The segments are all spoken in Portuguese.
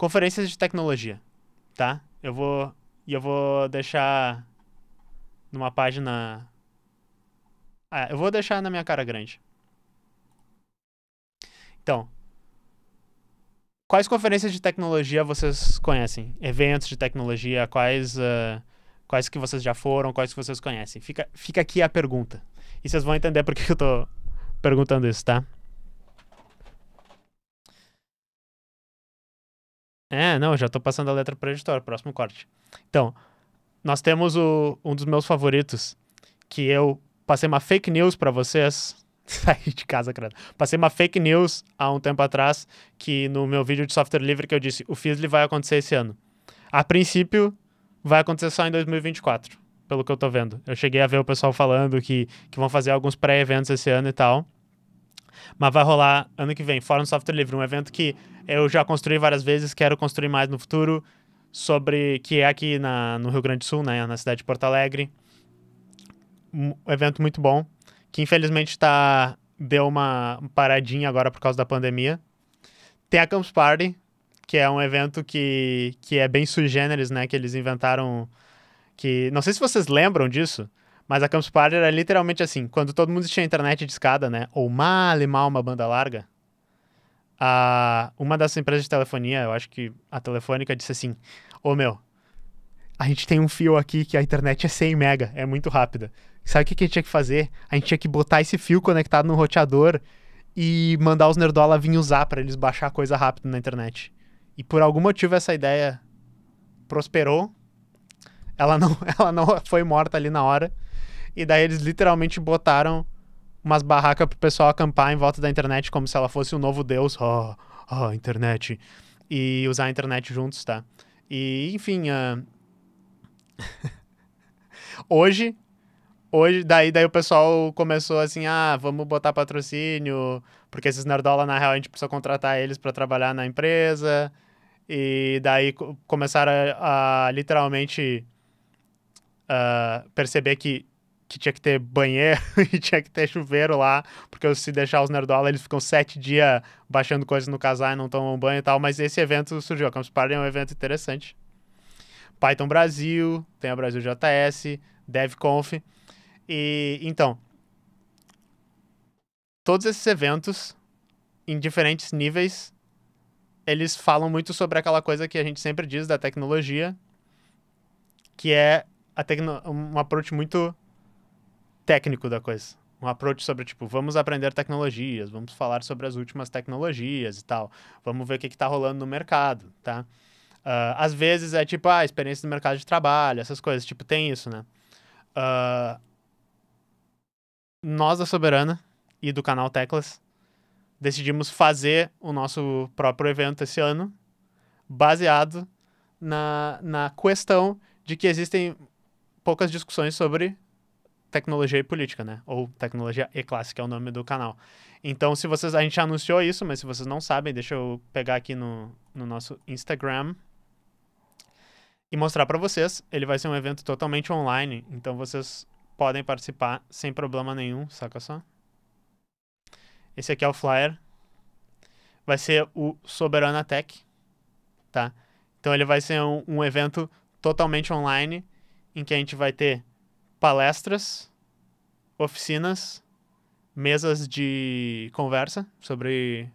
Conferências de tecnologia, tá? Eu vou e eu vou deixar numa página ah, eu vou deixar na minha cara grande. Então, quais conferências de tecnologia vocês conhecem? Eventos de tecnologia, quais uh, quais que vocês já foram, quais que vocês conhecem? Fica fica aqui a pergunta. E vocês vão entender por que eu tô perguntando isso, tá? É, não, já tô passando a letra editor, próximo corte. Então, nós temos o, um dos meus favoritos, que eu passei uma fake news para vocês. Saí de casa, cara. Passei uma fake news há um tempo atrás, que no meu vídeo de software livre que eu disse, o Fizzly vai acontecer esse ano. A princípio, vai acontecer só em 2024, pelo que eu tô vendo. Eu cheguei a ver o pessoal falando que, que vão fazer alguns pré-eventos esse ano e tal. Mas vai rolar ano que vem, Fórum Software Livre, um evento que eu já construí várias vezes, quero construir mais no futuro, sobre que é aqui na, no Rio Grande do Sul, né, na cidade de Porto Alegre. Um evento muito bom, que infelizmente tá, deu uma paradinha agora por causa da pandemia. Tem a Campus Party, que é um evento que, que é bem sui generis, né, que eles inventaram... Que, não sei se vocês lembram disso, mas a Campus Party era literalmente assim, quando todo mundo tinha internet de escada, né? Ou mal e mal uma banda larga, a, uma das empresas de telefonia, eu acho que a telefônica, disse assim, ô oh, meu, a gente tem um fio aqui que a internet é 100 mega, é muito rápida. Sabe o que, a gente tinha que fazer? A gente tinha que botar esse fio conectado no roteador e mandar os nerdola vir usar para eles baixar coisa rápido na internet. E por algum motivo essa ideia prosperou. Ela não, ela não foi morta ali na hora. E daí eles literalmente botaram umas barracas pro pessoal acampar em volta da internet como se ela fosse um novo deus. Ó, oh, ah, oh, ah, internet. E usar a internet juntos, tá? E, enfim. Uh... hoje. Hoje, daí, daí o pessoal começou assim, ah, vamos botar patrocínio, porque esses nerdola, na real, a gente precisa contratar eles para trabalhar na empresa. E daí começaram a, a literalmente uh, perceber que que tinha que ter banheiro e tinha que ter chuveiro lá, porque se deixar os nerdola, eles ficam sete dias baixando coisas no casal e não tomam banho e tal, mas esse evento surgiu, a Campus Party é um evento interessante. Python Brasil, tem a Brasil JS, DevConf, e então, todos esses eventos, em diferentes níveis, eles falam muito sobre aquela coisa que a gente sempre diz da tecnologia, que é a tecno... uma approach muito técnico da coisa. Um approach sobre, tipo, vamos aprender tecnologias, vamos falar sobre as últimas tecnologias e tal. Vamos ver o que está rolando no mercado, tá? Uh, às vezes é tipo, ah, experiência no mercado de trabalho, essas coisas. Tipo, tem isso, né? Uh, nós da Soberana e do canal Teclas decidimos fazer o nosso próprio evento esse ano, baseado na, na questão de que existem poucas discussões sobre tecnologia e política, né? Ou tecnologia e classe, que é o nome do canal. Então, se vocês. A gente anunciou isso, mas se vocês não sabem, deixa eu pegar aqui no, no nosso Instagram e mostrar para vocês. Ele vai ser um evento totalmente online, então vocês podem participar sem problema nenhum, saca só? Esse aqui é o flyer. Vai ser o Soberana Tech, tá? Então ele vai ser um, um evento totalmente online em que a gente vai ter palestras, oficinas, mesas de conversa sobre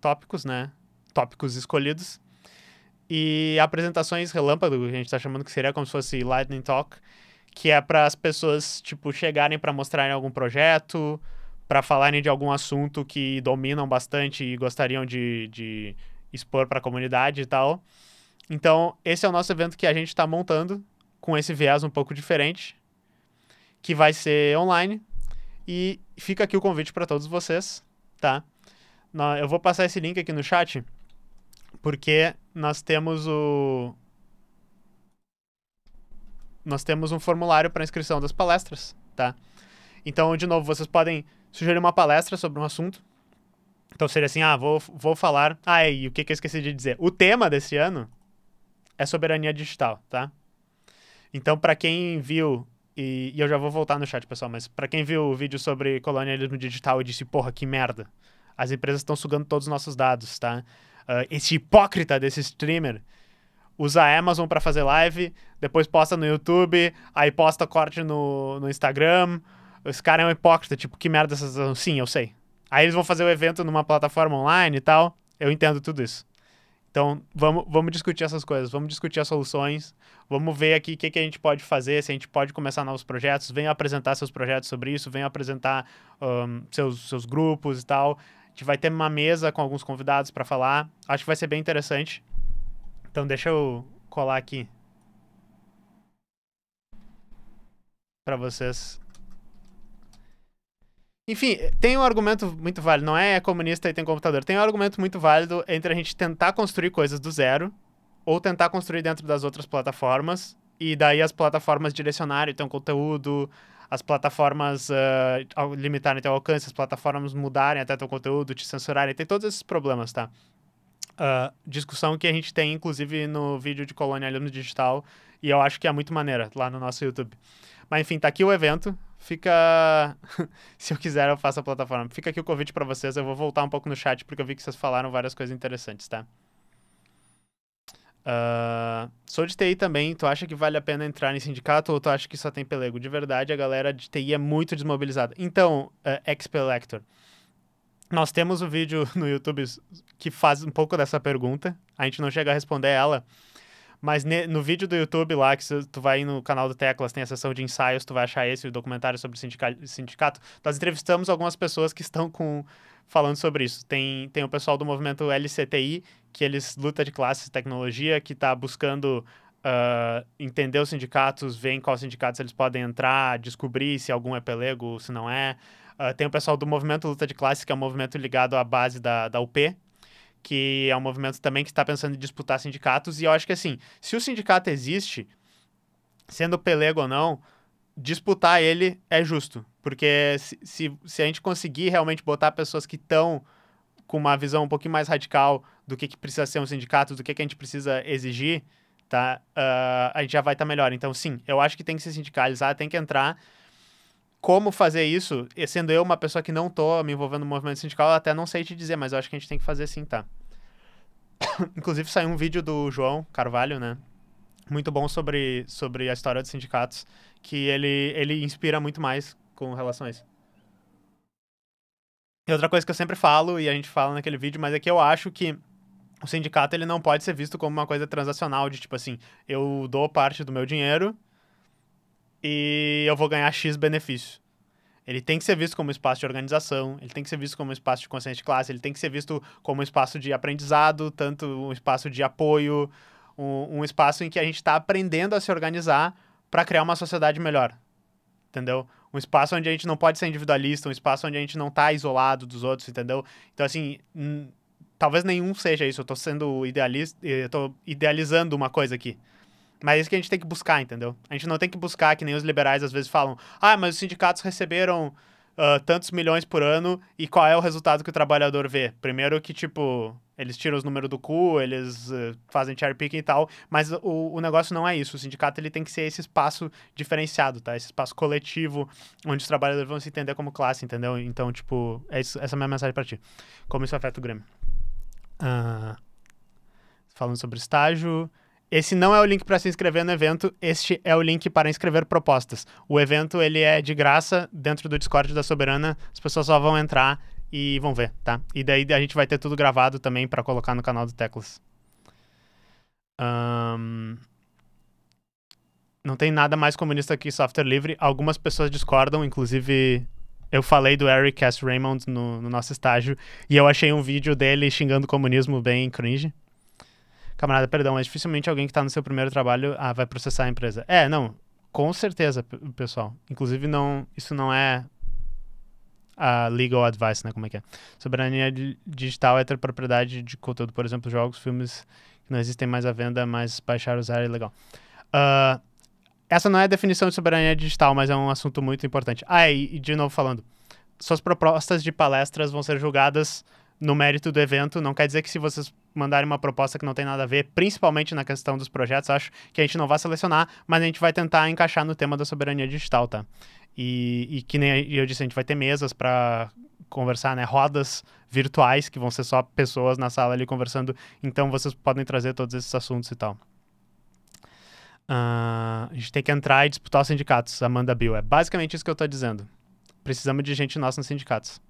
tópicos, né? Tópicos escolhidos. E apresentações relâmpago, que a gente está chamando que seria como se fosse Lightning Talk, que é para as pessoas, tipo, chegarem para mostrarem algum projeto, para falarem de algum assunto que dominam bastante e gostariam de, de expor para a comunidade e tal. Então, esse é o nosso evento que a gente está montando, com esse viés um pouco diferente, que vai ser online. E fica aqui o convite para todos vocês, tá? Eu vou passar esse link aqui no chat, porque nós temos o. Nós temos um formulário para inscrição das palestras, tá? Então, de novo, vocês podem sugerir uma palestra sobre um assunto. Então seria assim, ah, vou, vou falar. Ah, e o que, que eu esqueci de dizer? O tema desse ano é soberania digital, tá? Então, para quem viu e, e eu já vou voltar no chat, pessoal, mas para quem viu o vídeo sobre colonialismo digital e disse, porra, que merda, as empresas estão sugando todos os nossos dados, tá? Uh, esse hipócrita desse streamer usa a Amazon para fazer live, depois posta no YouTube, aí posta corte no, no Instagram. Esse cara é um hipócrita, tipo, que merda essas. Sim, eu sei. Aí eles vão fazer o evento numa plataforma online e tal. Eu entendo tudo isso. Então, vamos, vamos discutir essas coisas, vamos discutir as soluções, vamos ver aqui o que, que, a gente pode fazer, se a gente pode começar novos projetos, venha apresentar seus projetos sobre isso, venha apresentar um, seus, seus grupos e tal. A gente vai ter uma mesa com alguns convidados para falar, acho que vai ser bem interessante. Então, deixa eu colar aqui para vocês enfim, tem um argumento muito válido. Não é comunista e tem computador. Tem um argumento muito válido entre a gente tentar construir coisas do zero ou tentar construir dentro das outras plataformas e daí as plataformas direcionarem então conteúdo, as plataformas uh, limitarem teu alcance, as plataformas mudarem até teu conteúdo, te censurarem. Tem todos esses problemas, tá? Uh, discussão que a gente tem, inclusive, no vídeo de colonialismo digital, e eu acho que é muito maneira lá no nosso YouTube. Mas enfim, tá aqui o evento. Fica. Se eu quiser, eu faço a plataforma. Fica aqui o convite para vocês. Eu vou voltar um pouco no chat, porque eu vi que vocês falaram várias coisas interessantes, tá? Uh, sou de TI também. Tu acha que vale a pena entrar em sindicato ou tu acha que só tem pelego? De verdade, a galera de TI é muito desmobilizada. Então, uh, eh, ex nós temos um vídeo no YouTube que faz um pouco dessa pergunta. A gente não chega a responder ela, mas ne, no vídeo do YouTube lá, que tu vai no canal do Teclas, tem a sessão de ensaios, tu vai achar esse documentário sobre o sindicato. Nós entrevistamos algumas pessoas que estão com falando sobre isso. Tem, tem o pessoal do movimento LCTI, que eles luta de classes tecnologia, que está buscando uh, entender os sindicatos, ver em quais sindicatos eles podem entrar, descobrir se algum é pelego, se não é. Uh, tem o pessoal do movimento luta de classes, que é um movimento ligado à base da, da UP, que é um movimento também que está pensando em disputar sindicatos. E eu acho que, assim, se o sindicato existe, sendo pelego ou não, disputar ele é justo. Porque se, se, se a gente conseguir realmente botar pessoas que estão com uma visão um pouquinho mais radical do que, que precisa ser um sindicato, do que, que a gente precisa exigir, tá? Uh, a gente já vai estar tá melhor. Então, sim, eu acho que tem que se sindicalizar, tem que entrar como fazer isso, sendo eu uma pessoa que não tô me envolvendo no movimento sindical, eu até não sei te dizer, mas eu acho que a gente tem que fazer sim, tá? Inclusive saiu um vídeo do João Carvalho, né? Muito bom sobre, sobre a história dos sindicatos, que ele, ele inspira muito mais com relação a isso. E outra coisa que eu sempre falo, e a gente fala naquele vídeo, mas é que eu acho que o sindicato ele não pode ser visto como uma coisa transacional de tipo assim, eu dou parte do meu dinheiro e eu vou ganhar X benefício. Ele tem que ser visto como um espaço de organização, ele tem que ser visto como um espaço de consciência de classe, ele tem que ser visto como um espaço de aprendizado, tanto um espaço de apoio, um, um espaço em que a gente está aprendendo a se organizar para criar uma sociedade melhor. Entendeu? Um espaço onde a gente não pode ser individualista, um espaço onde a gente não está isolado dos outros, entendeu? Então, assim, talvez nenhum seja isso. Eu estou sendo idealista, eu tô idealizando uma coisa aqui. Mas é isso que a gente tem que buscar, entendeu? A gente não tem que buscar, que nem os liberais às vezes falam, ah, mas os sindicatos receberam uh, tantos milhões por ano e qual é o resultado que o trabalhador vê? Primeiro que, tipo, eles tiram os números do cu, eles uh, fazem cherry picking e tal, mas o, o negócio não é isso. O sindicato ele tem que ser esse espaço diferenciado, tá? Esse espaço coletivo onde os trabalhadores vão se entender como classe, entendeu? Então, tipo, é isso, essa é a minha mensagem para ti. Como isso afeta o Grêmio. Uh, falando sobre estágio, esse não é o link para se inscrever no evento, este é o link para inscrever propostas. O evento ele é de graça dentro do Discord da Soberana, as pessoas só vão entrar e vão ver, tá? E daí a gente vai ter tudo gravado também para colocar no canal do Teclas. Um... Não tem nada mais comunista que software livre. Algumas pessoas discordam, inclusive eu falei do Eric S. Raymond no, no nosso estágio e eu achei um vídeo dele xingando o comunismo bem cringe camarada, perdão, é dificilmente alguém que está no seu primeiro trabalho ah, vai processar a empresa. É, não, com certeza, pessoal. Inclusive, não, isso não é a legal advice, né? Como é que é? Soberania digital é ter propriedade de conteúdo, por exemplo, jogos, filmes que não existem mais à venda, mas baixar, usar é ilegal. Uh, ah, essa não é a definição de soberania digital, mas é um assunto muito importante. Ah, e, e de novo falando, suas propostas de palestras vão ser julgadas no mérito do evento. Não quer dizer que se vocês mandarem uma proposta que não tem nada a ver, principalmente na questão dos projetos, acho que a gente não vai selecionar, mas a gente vai tentar encaixar no tema da soberania digital, tá? E, e que nem eu disse, a gente vai ter mesas para conversar, né? Rodas virtuais, que vão ser só pessoas na sala ali conversando. Então vocês podem trazer todos esses assuntos e tal. Uh, a gente tem que entrar e disputar os sindicatos, Amanda Bill. É basicamente isso que eu estou dizendo. Precisamos de gente nossa nos sindicatos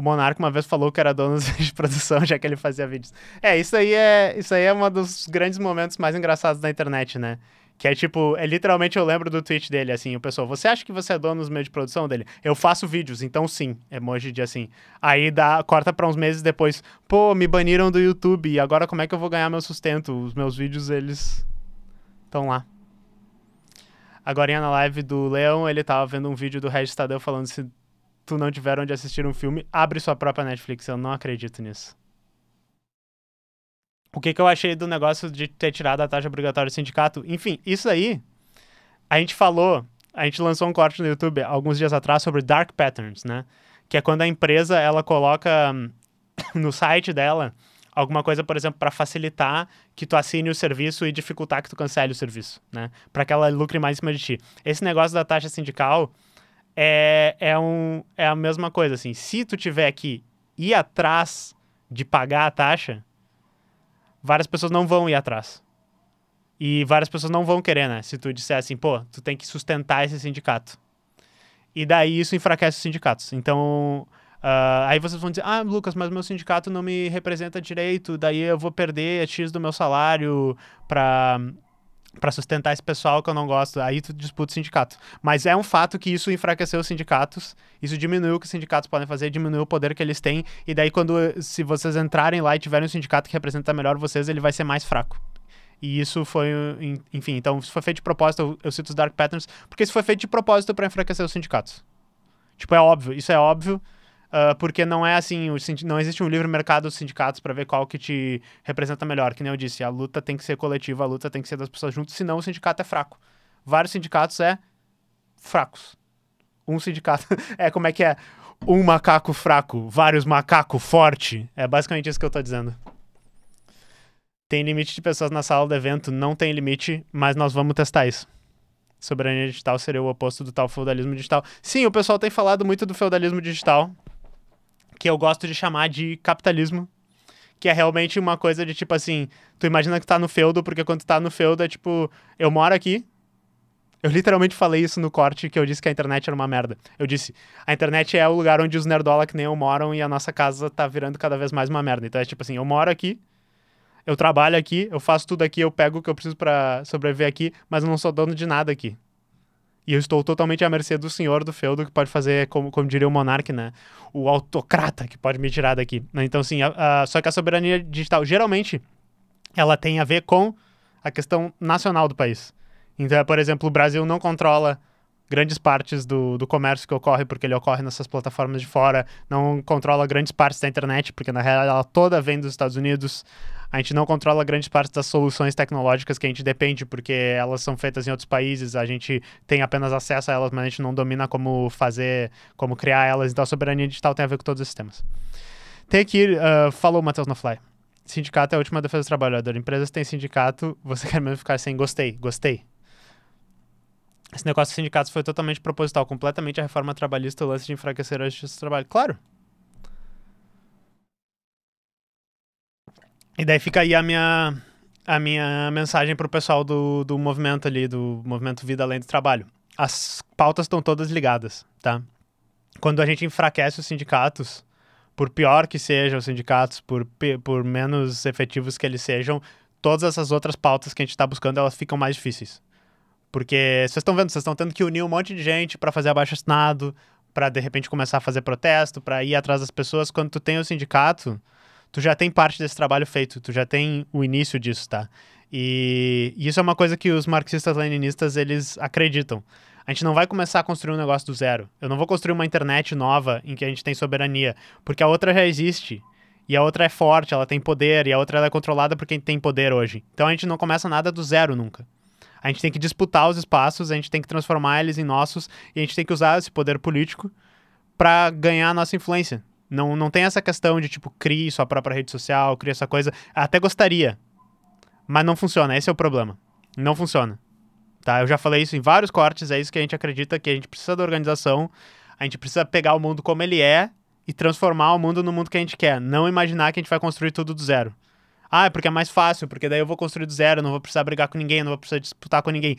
o Monarca uma vez falou que era dono de produção, já que ele fazia vídeos. É, isso aí é, isso aí é um dos grandes momentos mais engraçados da internet, né? Que é tipo, é literalmente eu lembro do tweet dele, assim, o pessoal, você acha que você é dono dos meios de produção dele? Eu faço vídeos, então sim, é emoji de assim. Aí dá, corta pra uns meses depois, pô, me baniram do YouTube, e agora como é que eu vou ganhar meu sustento? Os meus vídeos, eles estão lá. Agora na live do Leão, ele tava vendo um vídeo do Regis Tadeu falando se tu não tiver onde assistir um filme, abre sua própria Netflix. Eu não acredito nisso. O que, que eu achei do negócio de ter tirado a taxa obrigatória do sindicato? Enfim, isso aí. A gente falou, a gente lançou um corte no YouTube alguns dias atrás sobre dark patterns, né? Que é quando a empresa ela coloca hum, no site dela alguma coisa, por exemplo, para facilitar que tu assine o serviço e dificultar que tu cancele o serviço, né? Para que ela lucre mais em cima de ti. Esse negócio da taxa sindical é, é, um, é a mesma coisa, assim. Se tu tiver que ir atrás de pagar a taxa, várias pessoas não vão ir atrás. E várias pessoas não vão querer, né? Se tu disser assim, pô, tu tem que sustentar esse sindicato. E daí isso enfraquece os sindicatos. Então, uh, aí vocês vão dizer, ah, Lucas, mas meu sindicato não me representa direito, daí eu vou perder X do meu salário pra, para sustentar esse pessoal que eu não gosto, aí tu disputa o sindicato. Mas é um fato que isso enfraqueceu os sindicatos, isso diminuiu o que os sindicatos podem fazer, diminuiu o poder que eles têm, e daí quando se vocês entrarem lá e tiverem um sindicato que representa melhor vocês, ele vai ser mais fraco. E isso foi, enfim, então isso foi feito de propósito, eu, cito os Dark Patterns, porque isso foi feito de propósito para enfraquecer os sindicatos. Tipo, é óbvio, isso é óbvio, Uh, porque não é assim, o, não existe um livre mercado dos sindicatos para ver qual que te representa melhor. Que nem eu disse, a luta tem que ser coletiva, a luta tem que ser das pessoas juntas, senão o sindicato é fraco. Vários sindicatos é fracos. Um sindicato é como é que é? Um macaco fraco, vários macaco forte. É basicamente isso que eu tô dizendo. Tem limite de pessoas na sala do evento, não tem limite, mas nós vamos testar isso soberania digital seria o oposto do tal feudalismo digital. Sim, o pessoal tem falado muito do feudalismo digital que eu gosto de chamar de capitalismo, que é realmente uma coisa de tipo assim, tu imagina que tá no feudo, porque quando tu tá no feudo é tipo, eu moro aqui. Eu literalmente falei isso no corte que eu disse que a internet era uma merda. Eu disse, a internet é o lugar onde os nerdola que nem eu moram e a nossa casa tá virando cada vez mais uma merda. Então é tipo assim, eu moro aqui, eu trabalho aqui, eu faço tudo aqui, eu pego o que eu preciso para sobreviver aqui, mas eu não sou dono de nada aqui. E eu estou totalmente à mercê do senhor do feudo, que pode fazer, como, como diria o monarca, né? O autocrata que pode me tirar daqui. Né? Então, sim, a, a, só que a soberania digital, geralmente, ela tem a ver com a questão nacional do país. Então, é, por exemplo, o Brasil não controla grandes partes do, do comércio que ocorre, porque ele ocorre nessas plataformas de fora, não controla grandes partes da internet, porque na real ela toda vem dos Estados Unidos. A gente não controla grandes partes das soluções tecnológicas que a gente depende, porque elas são feitas em outros países, a gente tem apenas acesso a elas, mas a gente não domina como fazer, como criar elas. Então a soberania digital tem a ver com todos esses temas. Tem aqui, uh, falou Matheus Nofly. Sindicato é a última defesa do trabalhador. Empresas têm sindicato, você quer mesmo ficar sem gostei, gostei. Esse negócio dos sindicatos foi totalmente proposital, completamente a reforma trabalhista, o lance de enfraquecer a justiça do trabalho. Claro. E daí fica aí a minha, a minha mensagem pro pessoal do, do movimento ali, do movimento Vida Além do Trabalho. As pautas estão todas ligadas, tá? Quando a gente enfraquece os sindicatos, por pior que sejam os sindicatos, por, por menos efetivos que eles sejam, todas essas outras pautas que a gente está buscando, elas ficam mais difíceis. Porque vocês estão vendo, vocês estão tendo que unir um monte de gente para fazer abaixo assinado, para de repente começar a fazer protesto, para ir atrás das pessoas. Quando tu tem o sindicato, tu já tem parte desse trabalho feito, tu já tem o início disso, tá? E isso é uma coisa que os marxistas leninistas eles acreditam. A gente não vai começar a construir um negócio do zero. Eu não vou construir uma internet nova em que a gente tem soberania, porque a outra já existe. E a outra é forte, ela tem poder, e a outra é controlada por quem tem poder hoje. Então a gente não começa nada do zero nunca. A gente tem que disputar os espaços, a gente tem que transformar eles em nossos e a gente tem que usar esse poder político para ganhar a nossa influência. Não, não tem essa questão de, tipo, crie sua própria rede social, crie essa coisa. Até gostaria, mas não funciona. Esse é o problema. Não funciona. Tá? Eu já falei isso em vários cortes, é isso que a gente acredita que a gente precisa da organização, a gente precisa pegar o mundo como ele é e transformar o mundo no mundo que a gente quer. Não imaginar que a gente vai construir tudo do zero. Ah, é porque é mais fácil, porque daí eu vou construir do zero, não vou precisar brigar com ninguém, não vou precisar disputar com ninguém.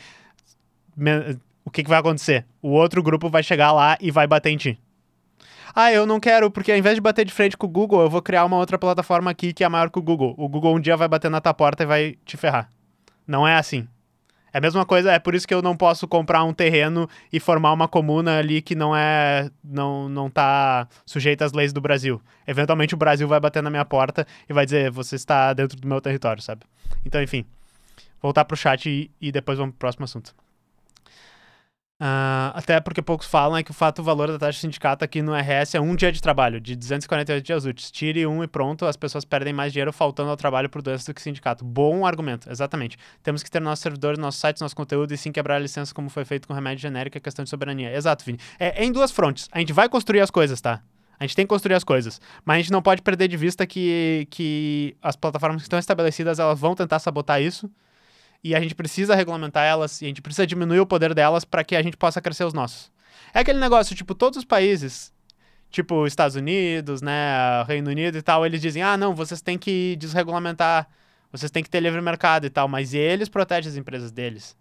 O que, que vai acontecer? O outro grupo vai chegar lá e vai bater em ti. Ah, eu não quero, porque ao invés de bater de frente com o Google, eu vou criar uma outra plataforma aqui que é maior que o Google. O Google um dia vai bater na tua porta e vai te ferrar. Não é assim. É a mesma coisa, é por isso que eu não posso comprar um terreno e formar uma comuna ali que não é não não tá sujeita às leis do Brasil. Eventualmente o Brasil vai bater na minha porta e vai dizer, você está dentro do meu território, sabe? Então, enfim. Voltar pro chat e, e depois vamos pro próximo assunto. Uh, até porque poucos falam é que o fato o valor da taxa de sindicato aqui no RS é um dia de trabalho, de 248 dias úteis. Tire um e pronto, as pessoas perdem mais dinheiro faltando ao trabalho por doença do que sindicato. Bom argumento, exatamente. Temos que ter nossos servidores, nossos sites, nosso conteúdo e sim quebrar a licença como foi feito com remédio genérico, é questão de soberania. Exato, Vini. É, é em duas frontes. A gente vai construir as coisas, tá? A gente tem que construir as coisas, mas a gente não pode perder de vista que, que as plataformas que estão estabelecidas, elas vão tentar sabotar isso e a gente precisa regulamentar elas e a gente precisa diminuir o poder delas para que a gente possa crescer os nossos. É aquele negócio, tipo, todos os países, tipo Estados Unidos, né, Reino Unido e tal, eles dizem: "Ah, não, vocês têm que desregulamentar, vocês têm que ter livre mercado e tal", mas eles protegem as empresas deles.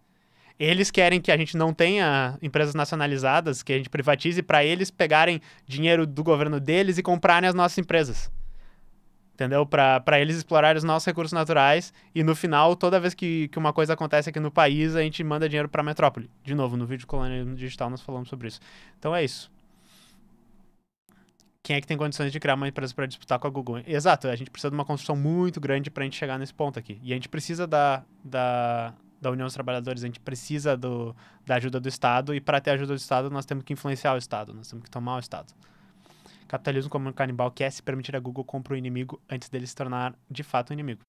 Eles querem que a gente não tenha empresas nacionalizadas, que a gente privatize para eles pegarem dinheiro do governo deles e comprarem as nossas empresas entendeu? Para eles explorarem os nossos recursos naturais e no final, toda vez que, que uma coisa acontece aqui no país, a gente manda dinheiro para a metrópole. De novo, no vídeo Colonialismo Digital nós falamos sobre isso. Então é isso. Quem é que tem condições de criar uma empresa para disputar com a Google? Exato, a gente precisa de uma construção muito grande para a gente chegar nesse ponto aqui. E a gente precisa da, da, da União dos Trabalhadores, a gente precisa do, da ajuda do Estado, e para ter ajuda do Estado, nós temos que influenciar o Estado, nós temos que tomar o Estado. Capitalismo como um canibal que é se permitir a Google comprar o inimigo antes dele se tornar de fato um inimigo.